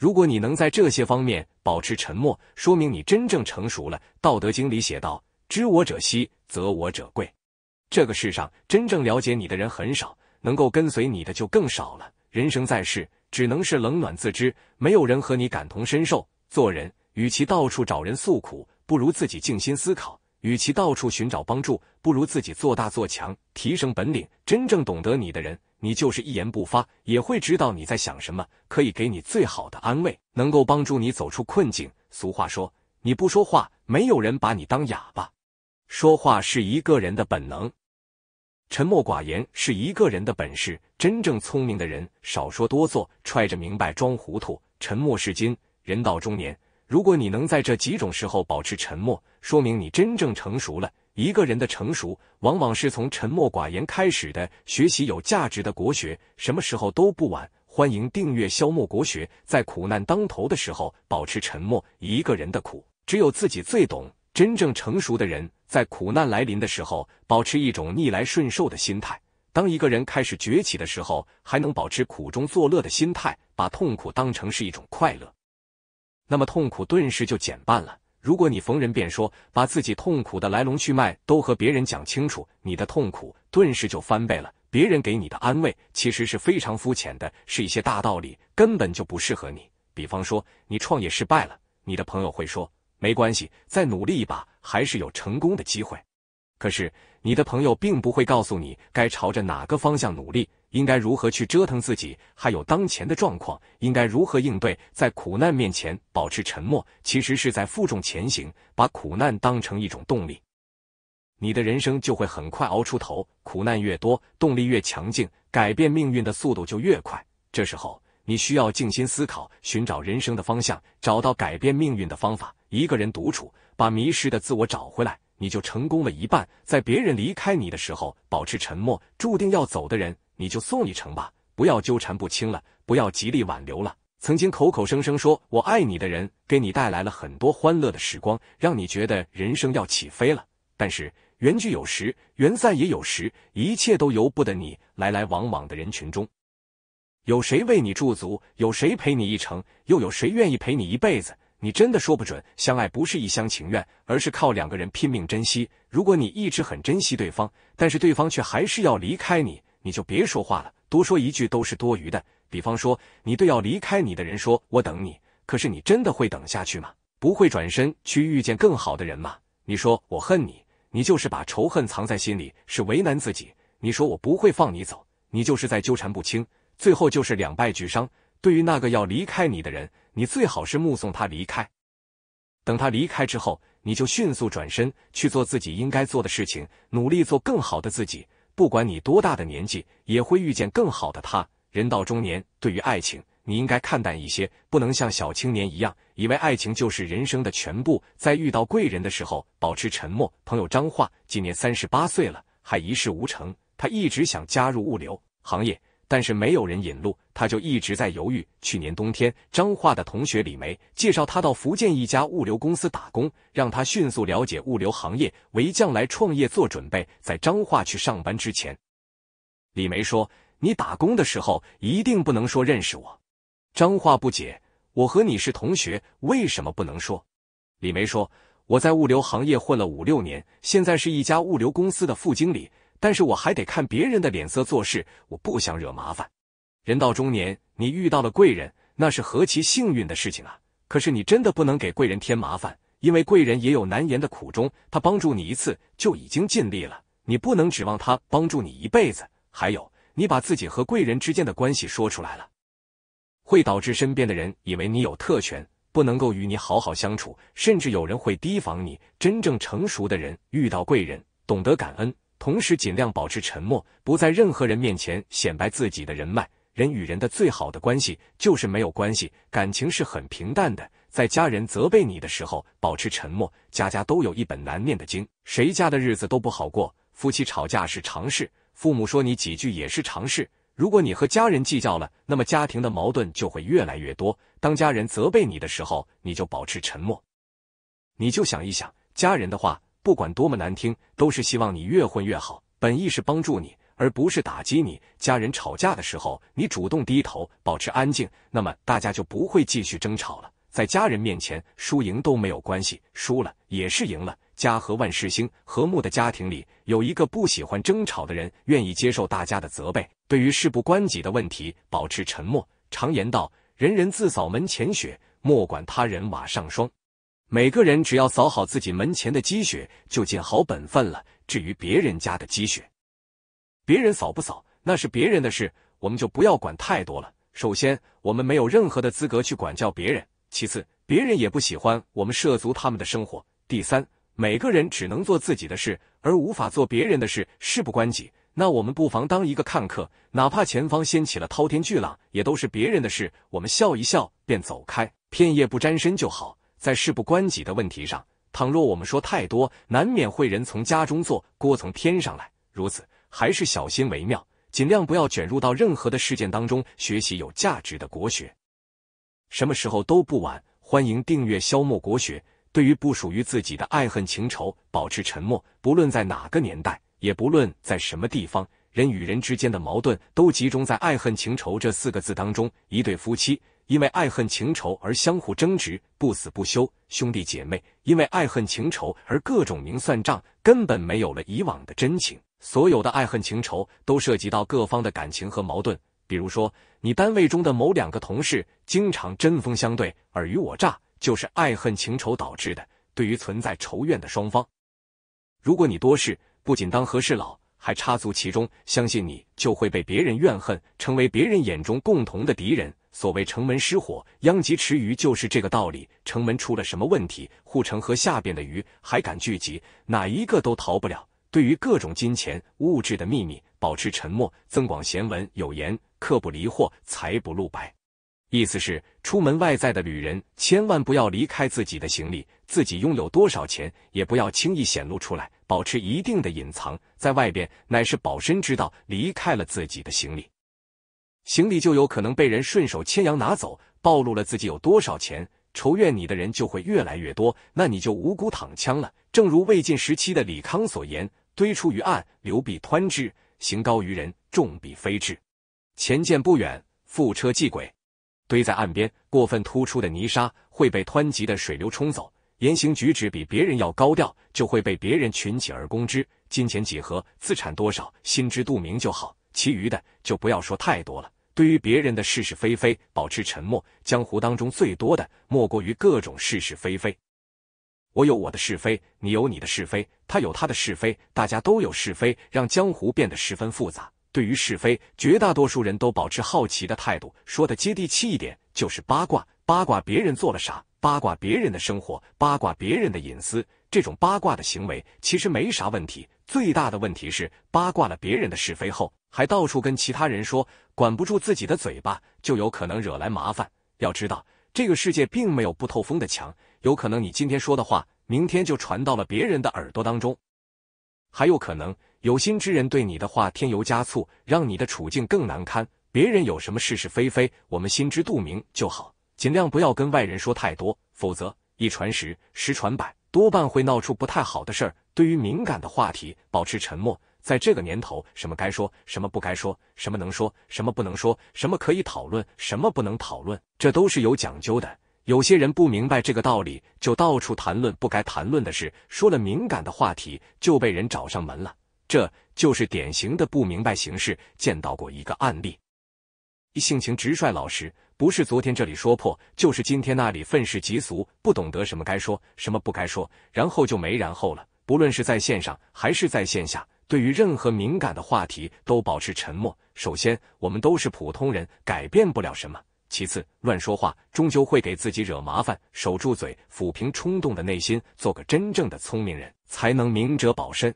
如果你能在这些方面保持沉默，说明你真正成熟了。道德经里写道：“知我者希，则我者贵。”这个世上真正了解你的人很少，能够跟随你的就更少了。人生在世，只能是冷暖自知，没有人和你感同身受。做人，与其到处找人诉苦，不如自己静心思考；与其到处寻找帮助，不如自己做大做强，提升本领。真正懂得你的人。你就是一言不发，也会知道你在想什么，可以给你最好的安慰，能够帮助你走出困境。俗话说，你不说话，没有人把你当哑巴。说话是一个人的本能，沉默寡言是一个人的本事。真正聪明的人，少说多做，揣着明白装糊涂。沉默是金，人到中年，如果你能在这几种时候保持沉默，说明你真正成熟了。一个人的成熟，往往是从沉默寡言开始的。学习有价值的国学，什么时候都不晚。欢迎订阅《消磨国学》。在苦难当头的时候，保持沉默。一个人的苦，只有自己最懂。真正成熟的人，在苦难来临的时候，保持一种逆来顺受的心态。当一个人开始崛起的时候，还能保持苦中作乐的心态，把痛苦当成是一种快乐，那么痛苦顿时就减半了。如果你逢人便说，把自己痛苦的来龙去脉都和别人讲清楚，你的痛苦顿时就翻倍了。别人给你的安慰其实是非常肤浅的，是一些大道理，根本就不适合你。比方说，你创业失败了，你的朋友会说没关系，再努力一把，还是有成功的机会。可是，你的朋友并不会告诉你该朝着哪个方向努力。应该如何去折腾自己？还有当前的状况应该如何应对？在苦难面前保持沉默，其实是在负重前行，把苦难当成一种动力，你的人生就会很快熬出头。苦难越多，动力越强劲，改变命运的速度就越快。这时候你需要静心思考，寻找人生的方向，找到改变命运的方法。一个人独处，把迷失的自我找回来，你就成功了一半。在别人离开你的时候，保持沉默，注定要走的人。你就送一程吧，不要纠缠不清了，不要极力挽留了。曾经口口声声说我爱你的人，给你带来了很多欢乐的时光，让你觉得人生要起飞了。但是缘聚有时，缘散也有时，一切都由不得你。来来往往的人群中，有谁为你驻足？有谁陪你一程？又有谁愿意陪你一辈子？你真的说不准。相爱不是一厢情愿，而是靠两个人拼命珍惜。如果你一直很珍惜对方，但是对方却还是要离开你。你就别说话了，多说一句都是多余的。比方说，你对要离开你的人说“我等你”，可是你真的会等下去吗？不会转身去遇见更好的人吗？你说“我恨你”，你就是把仇恨藏在心里，是为难自己。你说“我不会放你走”，你就是在纠缠不清，最后就是两败俱伤。对于那个要离开你的人，你最好是目送他离开。等他离开之后，你就迅速转身去做自己应该做的事情，努力做更好的自己。不管你多大的年纪，也会遇见更好的他。人到中年，对于爱情，你应该看淡一些，不能像小青年一样，以为爱情就是人生的全部。在遇到贵人的时候，保持沉默。朋友张化今年三十八岁了，还一事无成。他一直想加入物流行业，但是没有人引路。他就一直在犹豫。去年冬天，张化的同学李梅介绍他到福建一家物流公司打工，让他迅速了解物流行业，为将来创业做准备。在张化去上班之前，李梅说：“你打工的时候一定不能说认识我。”张化不解：“我和你是同学，为什么不能说？”李梅说：“我在物流行业混了五六年，现在是一家物流公司的副经理，但是我还得看别人的脸色做事，我不想惹麻烦。”人到中年，你遇到了贵人，那是何其幸运的事情啊！可是你真的不能给贵人添麻烦，因为贵人也有难言的苦衷，他帮助你一次就已经尽力了，你不能指望他帮助你一辈子。还有，你把自己和贵人之间的关系说出来了，会导致身边的人以为你有特权，不能够与你好好相处，甚至有人会提防你。真正成熟的人遇到贵人，懂得感恩，同时尽量保持沉默，不在任何人面前显摆自己的人脉。人与人的最好的关系就是没有关系，感情是很平淡的。在家人责备你的时候，保持沉默。家家都有一本难念的经，谁家的日子都不好过。夫妻吵架是常事，父母说你几句也是常事。如果你和家人计较了，那么家庭的矛盾就会越来越多。当家人责备你的时候，你就保持沉默，你就想一想，家人的话，不管多么难听，都是希望你越混越好，本意是帮助你。而不是打击你。家人吵架的时候，你主动低头，保持安静，那么大家就不会继续争吵了。在家人面前，输赢都没有关系，输了也是赢了。家和万事兴，和睦的家庭里有一个不喜欢争吵的人，愿意接受大家的责备。对于事不关己的问题，保持沉默。常言道：“人人自扫门前雪，莫管他人瓦上霜。”每个人只要扫好自己门前的积雪，就尽好本分了。至于别人家的积雪，别人扫不扫，那是别人的事，我们就不要管太多了。首先，我们没有任何的资格去管教别人；其次，别人也不喜欢我们涉足他们的生活；第三，每个人只能做自己的事，而无法做别人的事，事不关己。那我们不妨当一个看客，哪怕前方掀起了滔天巨浪，也都是别人的事。我们笑一笑便走开，片叶不沾身就好。在事不关己的问题上，倘若我们说太多，难免会人从家中坐，锅从天上来。如此。还是小心为妙，尽量不要卷入到任何的事件当中。学习有价值的国学，什么时候都不晚。欢迎订阅《消磨国学》。对于不属于自己的爱恨情仇，保持沉默。不论在哪个年代，也不论在什么地方，人与人之间的矛盾都集中在爱恨情仇这四个字当中。一对夫妻因为爱恨情仇而相互争执，不死不休；兄弟姐妹因为爱恨情仇而各种明算账，根本没有了以往的真情。所有的爱恨情仇都涉及到各方的感情和矛盾。比如说，你单位中的某两个同事经常针锋相对、尔虞我诈，就是爱恨情仇导致的。对于存在仇怨的双方，如果你多事，不仅当和事佬，还插足其中，相信你就会被别人怨恨，成为别人眼中共同的敌人。所谓城门失火，殃及池鱼，就是这个道理。城门出了什么问题，护城河下边的鱼还敢聚集？哪一个都逃不了。对于各种金钱物质的秘密保持沉默，《增广贤文》有言：“客不离货，财不露白。”意思是出门外在的旅人千万不要离开自己的行李，自己拥有多少钱也不要轻易显露出来，保持一定的隐藏，在外边乃是保身之道。离开了自己的行李，行李就有可能被人顺手牵羊拿走，暴露了自己有多少钱，仇怨你的人就会越来越多，那你就无辜躺枪了。正如魏晋时期的李康所言。堆出于岸，流必湍之；行高于人，众必非之。前见不远，复车即轨。堆在岸边，过分突出的泥沙会被湍急的水流冲走；言行举止比别人要高调，就会被别人群起而攻之。金钱几何，资产多少，心知肚明就好，其余的就不要说太多了。对于别人的是是非非，保持沉默。江湖当中最多的，莫过于各种是是非非。我有我的是非，你有你的是非，他有他的是非，大家都有是非，让江湖变得十分复杂。对于是非，绝大多数人都保持好奇的态度，说的接地气一点，就是八卦。八卦别人做了啥，八卦别人的生活，八卦别人的隐私，这种八卦的行为其实没啥问题。最大的问题是，八卦了别人的是非后，还到处跟其他人说，管不住自己的嘴巴，就有可能惹来麻烦。要知道。这个世界并没有不透风的墙，有可能你今天说的话，明天就传到了别人的耳朵当中，还有可能有心之人对你的话添油加醋，让你的处境更难堪。别人有什么是是非非，我们心知肚明就好，尽量不要跟外人说太多，否则一传十，十传百，多半会闹出不太好的事儿。对于敏感的话题，保持沉默。在这个年头，什么该说，什么不该说，什么能说，什么不能说，什么可以讨论，什么不能讨论，这都是有讲究的。有些人不明白这个道理，就到处谈论不该谈论的事，说了敏感的话题，就被人找上门了。这就是典型的不明白形式。见到过一个案例，性情直率老实，不是昨天这里说破，就是今天那里愤世嫉俗，不懂得什么该说，什么不该说，然后就没然后了。不论是在线上还是在线下。对于任何敏感的话题都保持沉默。首先，我们都是普通人，改变不了什么；其次，乱说话终究会给自己惹麻烦。守住嘴，抚平冲动的内心，做个真正的聪明人，才能明哲保身。